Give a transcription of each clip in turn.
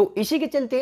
तो इसी के चलते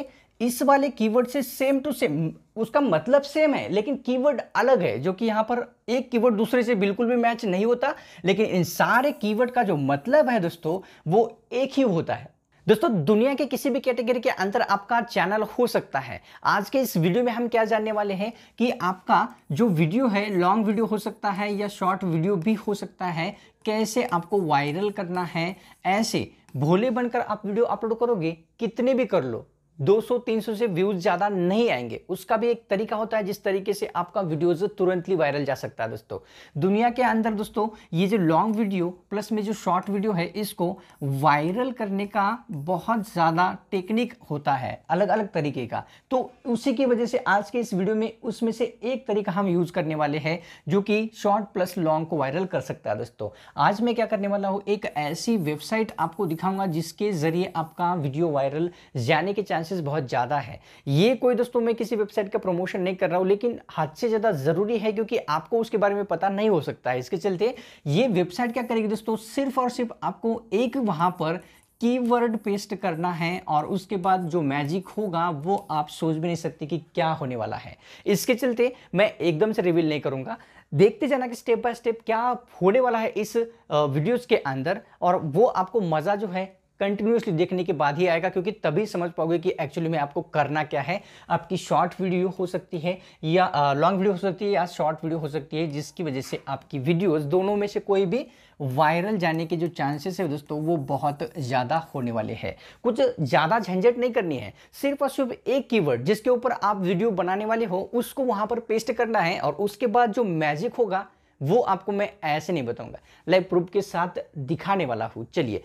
इस वाले कीवर्ड से सेम टू सेम उसका मतलब सेम है लेकिन कीवर्ड अलग है जो कि यहां पर एक कीवर्ड दूसरे से बिल्कुल भी मैच नहीं होता लेकिन इन सारे कीवर्ड का जो मतलब है दोस्तों वो एक ही होता है दोस्तों दुनिया के किसी भी कैटेगरी के अंदर आपका चैनल हो सकता है आज के इस वीडियो में हम क्या जानने वाले हैं कि आपका जो वीडियो है लॉन्ग वीडियो हो सकता है या शॉर्ट वीडियो भी हो सकता है कैसे आपको वायरल करना है ऐसे भोले बनकर आप वीडियो अपलोड करोगे कितने भी कर लो 200-300 से व्यूज ज़्यादा नहीं आएंगे उसका भी एक तरीका होता है जिस तरीके से आपका वीडियोज तुरंतली वायरल जा सकता है दोस्तों दुनिया के अंदर दोस्तों ये जो लॉन्ग वीडियो प्लस में जो शॉर्ट वीडियो है इसको वायरल करने का बहुत ज़्यादा टेक्निक होता है अलग अलग तरीके का तो उसी की वजह से आज के इस वीडियो में उसमें से एक तरीका हम यूज़ करने वाले हैं जो कि शॉर्ट प्लस लॉन्ग को वायरल कर सकता है दोस्तों आज मैं क्या करने वाला हूँ एक ऐसी वेबसाइट आपको दिखाऊंगा जिसके ज़रिए आपका वीडियो वायरल जाने के चांस चांसेस बहुत ज़्यादा है ये कोई दोस्तों मैं किसी वेबसाइट का प्रमोशन नहीं कर रहा हूँ लेकिन हद से ज़्यादा ज़रूरी है क्योंकि आपको उसके बारे में पता नहीं हो सकता है इसके चलते ये वेबसाइट क्या करेगी दोस्तों सिर्फ और सिर्फ आपको एक वहाँ पर कीवर्ड पेस्ट करना है और उसके बाद जो मैजिक होगा वो आप सोच भी नहीं सकते कि क्या होने वाला है इसके चलते मैं एकदम से रिवील नहीं करूँगा देखते जाना कि स्टेप बाय स्टेप क्या होने वाला है इस वीडियोस के अंदर और वो आपको मज़ा जो है कंटिन्यूसली देखने के बाद ही आएगा क्योंकि तभी समझ पाओगे कि एक्चुअली में आपको करना क्या है आपकी शॉर्ट वीडियो हो सकती है या लॉन्ग वीडियो हो सकती है या शॉर्ट वीडियो हो सकती है जिसकी वजह से आपकी वीडियोस दोनों में से कोई भी वायरल जाने के जो चांसेस है दोस्तों वो बहुत ज़्यादा होने वाले हैं कुछ ज़्यादा झंझट नहीं करनी है सिर्फ और सिर्फ एक कीवर्ड जिसके ऊपर आप वीडियो बनाने वाले हो उसको वहाँ पर पेस्ट करना है और उसके बाद जो मैजिक होगा वो आपको मैं ऐसे नहीं बताऊंगा लाइव प्रूफ के साथ दिखाने वाला हूँ चलिए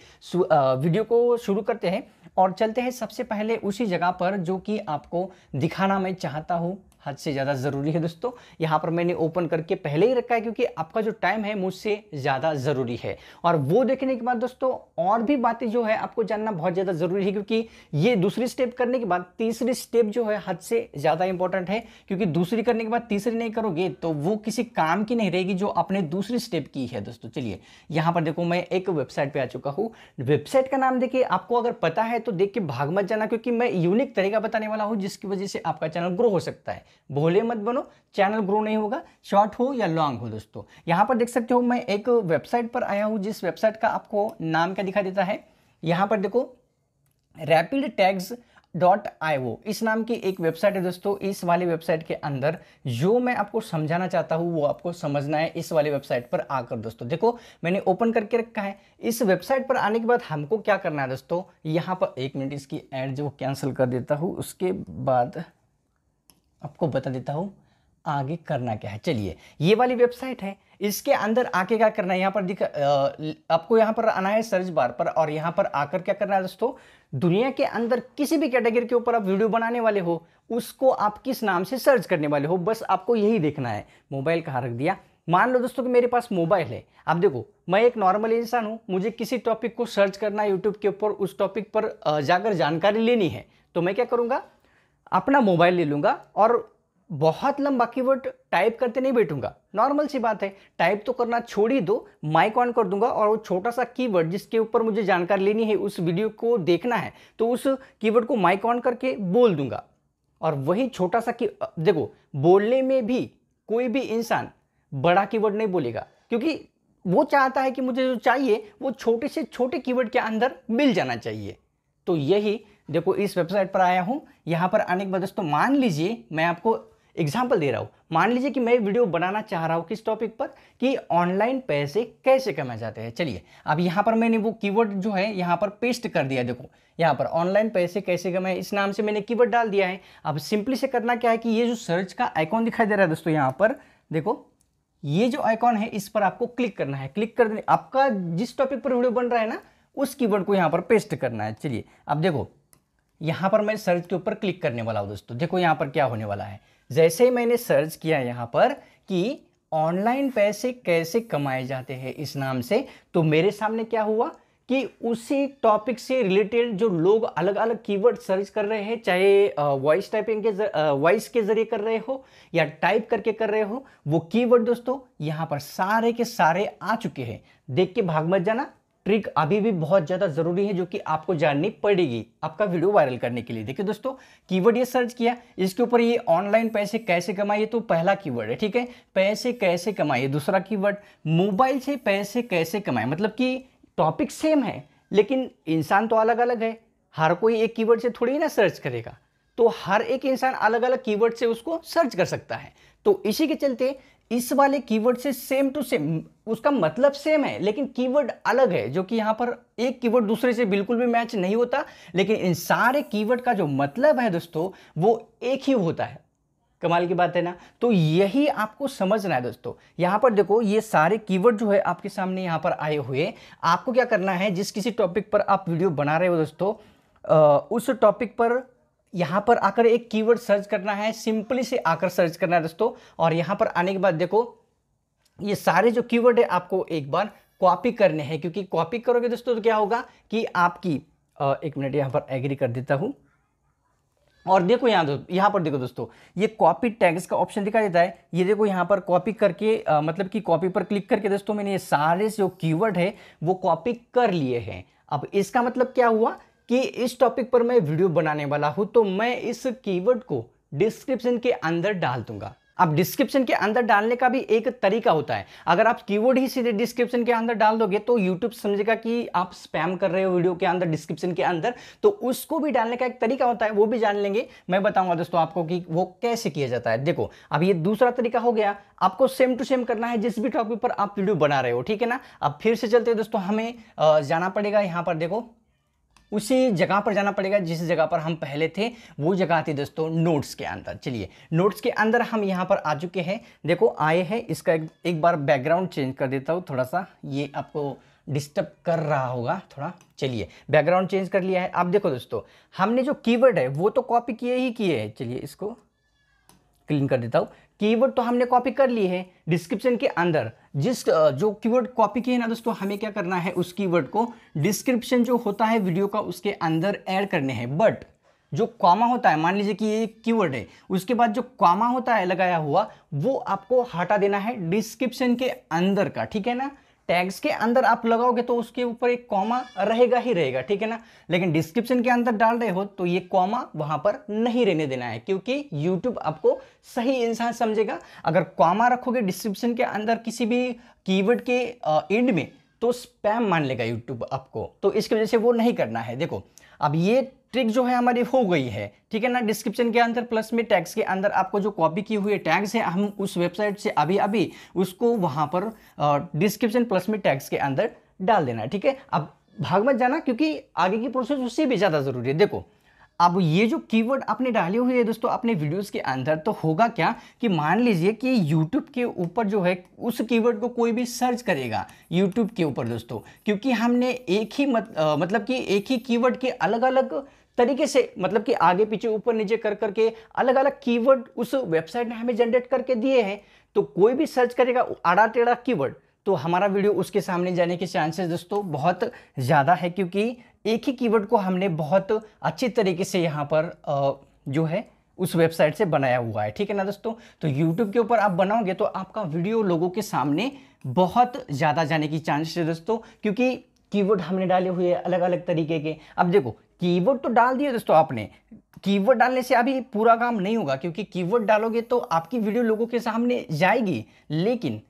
वीडियो को शुरू करते हैं और चलते हैं सबसे पहले उसी जगह पर जो कि आपको दिखाना मैं चाहता हूँ हद से ज़्यादा ज़रूरी है दोस्तों यहाँ पर मैंने ओपन करके पहले ही रखा है क्योंकि आपका जो टाइम है मुझसे ज़्यादा ज़रूरी है और वो देखने के बाद दोस्तों और भी बातें जो है आपको जानना बहुत ज़्यादा ज़रूरी है क्योंकि ये दूसरी स्टेप करने के बाद तीसरी स्टेप जो है हद से ज़्यादा इंपॉर्टेंट है क्योंकि दूसरी करने के बाद तीसरी नहीं करोगे तो वो किसी काम की नहीं रहेगी जो आपने दूसरी स्टेप की है दोस्तों चलिए यहाँ पर देखो मैं एक वेबसाइट पर आ चुका हूँ वेबसाइट का नाम देखिए आपको अगर पता है तो देख के भाग मत जाना क्योंकि मैं यूनिक तरीका बताने वाला हूँ जिसकी वजह से आपका चैनल ग्रो हो सकता है भोले मत बनो चैनल ग्रो नहीं होगा शॉर्ट हो या लॉन्ग हो दोस्तों यहाँ पर देख सकते हो मैं एक वेबसाइट पर आया हूँ जिस वेबसाइट का आपको नाम क्या दिखा देता है यहाँ पर देखो rapid tags dot I O इस नाम की एक वेबसाइट है दोस्तों इस वाली वेबसाइट के अंदर जो मैं आपको समझाना चाहता हूँ वो आपको समझना है इस वाली वेबसाइट पर आकर दोस्तों देखो मैंने ओपन करके रखा है इस वेबसाइट पर आने के बाद हमको क्या करना है दोस्तों यहाँ पर एक मिनट इसकी एड जो कैंसिल कर देता हूँ उसके बाद आपको बता देता हूँ आगे करना क्या है चलिए ये वाली वेबसाइट है इसके अंदर आके क्या करना है यहाँ पर दिख आपको यहाँ पर आना है सर्च बार पर और यहाँ पर आकर क्या करना है दोस्तों दुनिया के अंदर किसी भी कैटेगरी के ऊपर आप वीडियो बनाने वाले हो उसको आप किस नाम से सर्च करने वाले हो बस आपको यही देखना है मोबाइल कहाँ रख दिया मान लो दोस्तों कि मेरे पास मोबाइल है आप देखो मैं एक नॉर्मल इंसान हूँ मुझे किसी टॉपिक को सर्च करना है यूट्यूब के ऊपर उस टॉपिक पर जाकर जानकारी लेनी है तो मैं क्या करूँगा अपना मोबाइल ले लूँगा और बहुत लंबा कीवर्ड टाइप करते नहीं बैठूंगा नॉर्मल सी बात है टाइप तो करना छोड़ ही दो माइक ऑन कर दूंगा और वो छोटा सा कीवर्ड जिसके ऊपर मुझे जानकारी लेनी है उस वीडियो को देखना है तो उस कीवर्ड को माइक ऑन करके बोल दूंगा और वही छोटा सा की देखो बोलने में भी कोई भी इंसान बड़ा की नहीं बोलेगा क्योंकि वो चाहता है कि मुझे जो चाहिए वो छोटे से छोटे कीवर्ड के अंदर मिल जाना चाहिए तो यही देखो इस वेबसाइट पर आया हूँ यहाँ पर आने के बाद दोस्तों मान लीजिए मैं आपको एग्जाम्पल दे रहा हूँ मान लीजिए कि मैं वीडियो बनाना चाह रहा हूँ किस टॉपिक पर कि ऑनलाइन पैसे कैसे कमाए जाते हैं चलिए अब यहाँ पर मैंने वो कीवर्ड जो है यहाँ पर पेस्ट कर दिया देखो यहाँ पर ऑनलाइन पैसे कैसे कमाए इस नाम से मैंने कीवर्ड डाल दिया है अब सिंपली से करना क्या है कि ये जो सर्च का आइकॉन दिखाई दे रहा है दोस्तों यहाँ पर देखो ये जो आइकॉन है इस पर आपको क्लिक करना है क्लिक कर देने आपका जिस टॉपिक पर वीडियो बन रहा है ना उस कीवर्ड को यहाँ पर पेस्ट करना है चलिए अब देखो यहाँ पर मैं सर्च के ऊपर क्लिक करने वाला हूँ दोस्तों देखो यहाँ पर क्या होने वाला है जैसे ही मैंने सर्च किया यहाँ पर कि ऑनलाइन पैसे कैसे कमाए जाते हैं इस नाम से तो मेरे सामने क्या हुआ कि उसी टॉपिक से रिलेटेड जो लोग अलग अलग कीवर्ड सर्च कर रहे हैं चाहे वॉइस टाइपिंग के वॉइस के जरिए कर रहे हो या टाइप करके कर रहे हो वो कीवर्ड दोस्तों यहाँ पर सारे के सारे आ चुके हैं देख के भाग मत जाना ट्रिक अभी भी बहुत ज़्यादा ज़रूरी है जो कि आपको जाननी पड़ेगी आपका वीडियो वायरल करने के लिए देखिए दोस्तों कीवर्ड ये सर्च किया इसके ऊपर ये ऑनलाइन पैसे कैसे कमाइए तो पहला कीवर्ड है ठीक है पैसे कैसे कमाइए दूसरा कीवर्ड मोबाइल से पैसे कैसे कमाए मतलब कि टॉपिक सेम है लेकिन इंसान तो अलग अलग है हर कोई एक कीवर्ड से थोड़ी ना सर्च करेगा तो हर एक इंसान अलग अलग कीवर्ड से उसको सर्च कर सकता है तो इसी के चलते इस वाले कीवर्ड से सेम टू सेम उसका मतलब सेम है लेकिन कीवर्ड अलग है जो कि यहाँ पर एक कीवर्ड दूसरे से बिल्कुल भी मैच नहीं होता लेकिन इन सारे कीवर्ड का जो मतलब है दोस्तों वो एक ही होता है कमाल की बात है ना तो यही आपको समझना है दोस्तों यहाँ पर देखो ये सारे कीवर्ड जो है आपके सामने यहाँ पर आए हुए आपको क्या करना है जिस किसी टॉपिक पर आप वीडियो बना रहे हो दोस्तों उस टॉपिक पर यहाँ पर आकर एक कीवर्ड सर्च करना है सिंपली से आकर सर्च करना है दोस्तों और यहाँ पर आने के बाद देखो ये सारे जो कीवर्ड है आपको एक बार कॉपी करने हैं क्योंकि कॉपी करोगे दोस्तों तो क्या होगा कि आपकी आ, एक मिनट यहाँ पर एग्री कर देता हूँ और देखो यहाँ यहाँ पर देखो दोस्तों ये कॉपी टैग्स का ऑप्शन दिखाई देता है ये देखो यहाँ पर कॉपी करके आ, मतलब कि कॉपी पर क्लिक करके दोस्तों मैंने ये सारे जो कीवर्ड है वो कॉपी कर लिए हैं अब इसका मतलब क्या हुआ कि इस टॉपिक पर मैं वीडियो बनाने वाला हूँ तो मैं इस कीवर्ड को डिस्क्रिप्शन के अंदर डाल दूंगा अब डिस्क्रिप्शन के अंदर डालने का भी एक तरीका होता है अगर आप कीवर्ड ही सीधे डिस्क्रिप्शन के अंदर डाल दोगे तो यूट्यूब समझेगा कि आप स्पैम कर रहे हो वीडियो के अंदर डिस्क्रिप्शन के अंदर तो उसको भी डालने का एक तरीका होता है वो भी जान लेंगे मैं बताऊंगा दोस्तों आपको कि वो कैसे किया जाता है देखो अब ये दूसरा तरीका हो गया आपको सेम टू सेम करना है जिस भी टॉपिक पर आप वीडियो बना रहे हो ठीक है ना अब फिर से चलते दोस्तों हमें जाना पड़ेगा यहाँ पर देखो उसी जगह पर जाना पड़ेगा जिस जगह पर हम पहले थे वो जगह थी दोस्तों नोट्स के अंदर चलिए नोट्स के अंदर हम यहाँ पर आ चुके हैं देखो आए हैं इसका एक, एक बार बैकग्राउंड चेंज कर देता हूँ थोड़ा सा ये आपको डिस्टर्ब कर रहा होगा थोड़ा चलिए बैकग्राउंड चेंज कर लिया है आप देखो दोस्तों हमने जो कीवर्ड है वो तो कॉपी किए ही किए हैं चलिए इसको क्लीन कर देता हूँ कीवर्ड तो हमने कॉपी कर ली है डिस्क्रिप्शन के अंदर जिस जो कीवर्ड कॉपी किए ना दोस्तों हमें क्या करना है उस कीवर्ड को डिस्क्रिप्शन जो होता है वीडियो का उसके अंदर ऐड करने हैं बट जो कॉमा होता है मान लीजिए कि ये कीवर्ड है उसके बाद जो कॉमा होता है लगाया हुआ वो आपको हटा देना है डिस्क्रिप्शन के अंदर का ठीक है ना टैग्स के अंदर आप लगाओगे तो उसके ऊपर एक कॉमा रहेगा ही रहेगा ठीक है ना लेकिन डिस्क्रिप्शन के अंदर डाल रहे हो तो ये कॉमा वहां पर नहीं रहने देना है क्योंकि यूट्यूब आपको सही इंसान समझेगा अगर कॉमा रखोगे डिस्क्रिप्शन के अंदर किसी भी कीवर्ड के एंड में तो स्पैम मान लेगा यूट्यूब आपको तो इसकी वजह से वो नहीं करना है देखो अब ये ट्रिक जो है हमारी हो गई है ठीक है ना डिस्क्रिप्शन के अंदर प्लस में टैग्स के अंदर आपको जो कॉपी किए हुए टैग्स हैं हम उस वेबसाइट से अभी अभी उसको वहाँ पर डिस्क्रिप्शन प्लस में टैग्स के अंदर डाल देना ठीक है अब भाग मत जाना क्योंकि आगे की प्रोसेस उससे भी ज़्यादा ज़रूरी है देखो अब ये जो कीवर्ड आपने डाले हुए है दोस्तों अपने वीडियोस के अंदर तो होगा क्या कि मान लीजिए कि यूट्यूब के ऊपर जो है उस कीवर्ड को कोई भी सर्च करेगा यूट्यूब के ऊपर दोस्तों क्योंकि हमने एक ही मत, आ, मतलब कि एक ही कीवर्ड के अलग अलग तरीके से मतलब कि आगे पीछे ऊपर नीचे कर करके अलग अलग कीवर्ड उस वेबसाइट ने हमें जनरेट करके दिए हैं तो कोई भी सर्च करेगा आड़ा टेढ़ा कीवर्ड तो हमारा वीडियो उसके सामने जाने के चांसेस दोस्तों बहुत ज़्यादा है क्योंकि एक ही कीवर्ड को हमने बहुत अच्छे तरीके से यहाँ पर जो है उस वेबसाइट से बनाया हुआ है ठीक है ना दोस्तों तो यूट्यूब के ऊपर आप बनाओगे तो आपका वीडियो लोगों के सामने बहुत ज़्यादा जाने की चांसेस है दोस्तों क्योंकि कीवर्ड हमने डाले हुए अलग अलग तरीके के अब देखो कीवर्ड तो डाल दिए दोस्तों आपने कीवर्ड डालने से अभी पूरा काम नहीं होगा क्योंकि कीवर्ड डालोगे तो आपकी वीडियो लोगों के सामने जाएगी लेकिन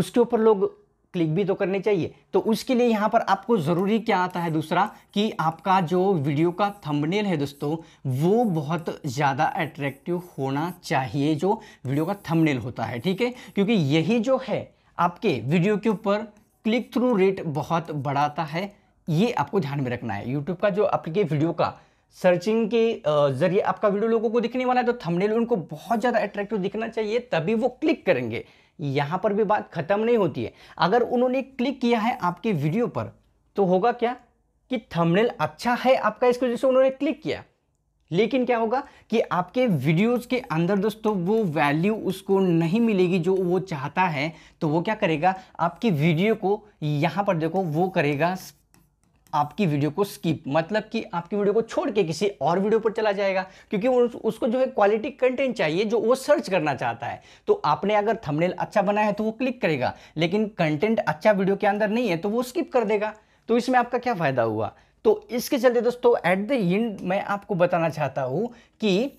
उसके ऊपर लोग क्लिक भी तो करने चाहिए तो उसके लिए यहाँ पर आपको ज़रूरी क्या आता है दूसरा कि आपका जो वीडियो का थंबनेल है दोस्तों वो बहुत ज़्यादा अट्रैक्टिव होना चाहिए जो वीडियो का थंबनेल होता है ठीक है क्योंकि यही जो है आपके वीडियो के ऊपर क्लिक थ्रू रेट बहुत बढ़ाता है ये आपको ध्यान में रखना है यूट्यूब का जो आपके वीडियो का सर्चिंग के जरिए आपका वीडियो लोगों को दिखने वाला है तो थंबनेल उनको बहुत ज़्यादा अट्रैक्टिव दिखना चाहिए तभी वो क्लिक करेंगे यहाँ पर भी बात ख़त्म नहीं होती है अगर उन्होंने क्लिक किया है आपके वीडियो पर तो होगा क्या कि थंबनेल अच्छा है आपका इसकी वजह से उन्होंने क्लिक किया लेकिन क्या होगा कि आपके वीडियोस के अंदर दोस्तों वो वैल्यू उसको नहीं मिलेगी जो वो चाहता है तो वो क्या करेगा आपकी वीडियो को यहाँ पर देखो वो करेगा आपकी वीडियो को स्किप मतलब कि आपकी वीडियो को छोड़ के किसी और वीडियो पर चला जाएगा क्योंकि उस, उसको जो है क्वालिटी कंटेंट चाहिए जो वो सर्च करना चाहता है तो आपने अगर थंबनेल अच्छा बनाया है तो वो क्लिक करेगा लेकिन कंटेंट अच्छा वीडियो के अंदर नहीं है तो वो स्किप कर देगा तो इसमें आपका क्या फ़ायदा हुआ तो इसके चलते दोस्तों एट द एंड मैं आपको बताना चाहता हूँ कि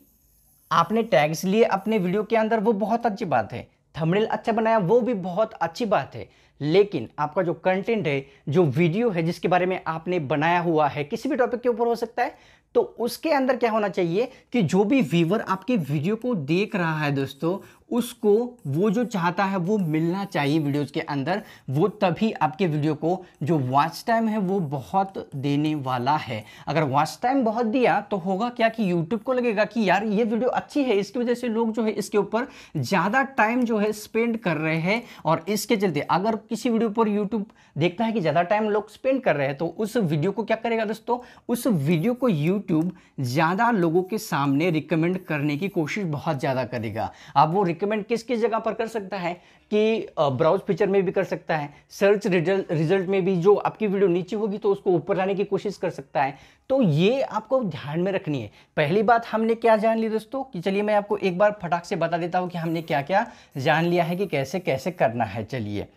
आपने टैग्स लिए अपने वीडियो के अंदर वो बहुत अच्छी बात है थंबनेल अच्छा बनाया वो भी बहुत अच्छी बात है लेकिन आपका जो कंटेंट है जो वीडियो है जिसके बारे में आपने बनाया हुआ है किसी भी टॉपिक के ऊपर हो सकता है तो उसके अंदर क्या होना चाहिए कि जो भी व्यूवर आपके वीडियो को देख रहा है दोस्तों उसको वो जो चाहता है वो मिलना चाहिए वीडियोस के अंदर वो तभी आपके वीडियो को जो वॉच टाइम है वो बहुत देने वाला है अगर वॉच टाइम बहुत दिया तो होगा क्या कि यूट्यूब को लगेगा कि यार ये वीडियो अच्छी है इसकी वजह से लोग जो है इसके ऊपर ज़्यादा टाइम जो है स्पेंड कर रहे हैं और इसके चलते अगर किसी वीडियो पर यूट्यूब देखता है कि ज़्यादा टाइम लोग स्पेंड कर रहे हैं तो उस वीडियो को क्या करेगा दोस्तों उस वीडियो को यू यूट्यूब ज़्यादा लोगों के सामने रिकमेंड करने की कोशिश बहुत ज़्यादा करेगा अब वो रिकमेंड किस किस जगह पर कर सकता है कि ब्राउज फीचर में भी कर सकता है सर्च रिजल्ट रिजल्ट में भी जो आपकी वीडियो नीचे होगी तो उसको ऊपर लाने की कोशिश कर सकता है तो ये आपको ध्यान में रखनी है पहली बात हमने क्या जान ली दोस्तों कि चलिए मैं आपको एक बार फटाक से बता देता हूँ कि हमने क्या क्या जान लिया है कि कैसे कैसे करना है चलिए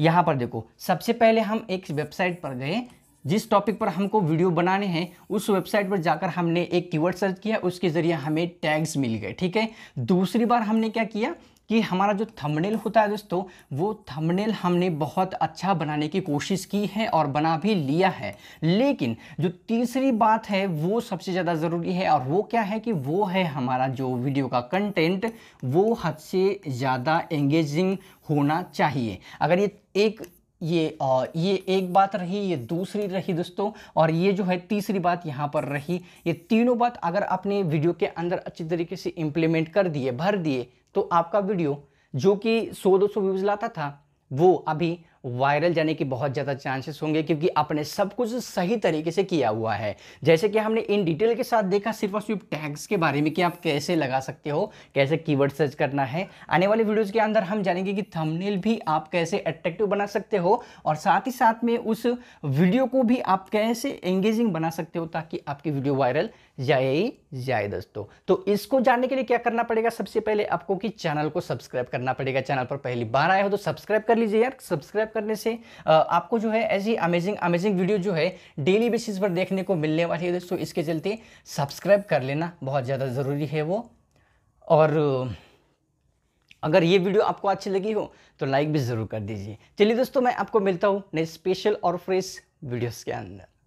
यहाँ पर देखो सबसे पहले हम एक वेबसाइट पर गए जिस टॉपिक पर हमको वीडियो बनाने हैं उस वेबसाइट पर जाकर हमने एक कीवर्ड सर्च किया उसके ज़रिए हमें टैग्स मिल गए ठीक है दूसरी बार हमने क्या किया कि हमारा जो थंबनेल होता है दोस्तों वो थंबनेल हमने बहुत अच्छा बनाने की कोशिश की है और बना भी लिया है लेकिन जो तीसरी बात है वो सबसे ज़्यादा ज़रूरी है और वो क्या है कि वो है हमारा जो वीडियो का कंटेंट वो हद से ज़्यादा एंगेजिंग होना चाहिए अगर ये एक ये आ, ये एक बात रही ये दूसरी रही दोस्तों और ये जो है तीसरी बात यहाँ पर रही ये तीनों बात अगर आपने वीडियो के अंदर अच्छी तरीके से इम्प्लीमेंट कर दिए भर दिए तो आपका वीडियो जो कि 100-200 व्यूज़ लाता था वो अभी वायरल जाने के बहुत ज़्यादा चांसेस होंगे क्योंकि आपने सब कुछ सही तरीके से किया हुआ है जैसे कि हमने इन डिटेल के साथ देखा सिर्फ और सिर्फ टैग्स के बारे में कि आप कैसे लगा सकते हो कैसे कीवर्ड सर्च करना है आने वाले वीडियोज़ के अंदर हम जानेंगे कि थंबनेल भी आप कैसे अट्रैक्टिव बना सकते हो और साथ ही साथ में उस वीडियो को भी आप कैसे एंगेजिंग बना सकते हो ताकि आपकी वीडियो वायरल यही जाए दोस्तों तो इसको जानने के लिए क्या करना पड़ेगा सबसे पहले आपको कि चैनल को सब्सक्राइब करना पड़ेगा चैनल पर पहली बार आए हो तो सब्सक्राइब कर लीजिए यार सब्सक्राइब करने से आपको जो है ऐसी अमेजिंग अमेजिंग वीडियो जो है डेली बेसिस पर देखने को मिलने वाली है दोस्तों इसके चलते सब्सक्राइब कर लेना बहुत ज़्यादा ज़रूरी है वो और अगर ये वीडियो आपको अच्छी लगी हो तो लाइक भी ज़रूर कर दीजिए चलिए दोस्तों मैं आपको मिलता हूँ नए स्पेशल और फ्रेश वीडियोज़ के अंदर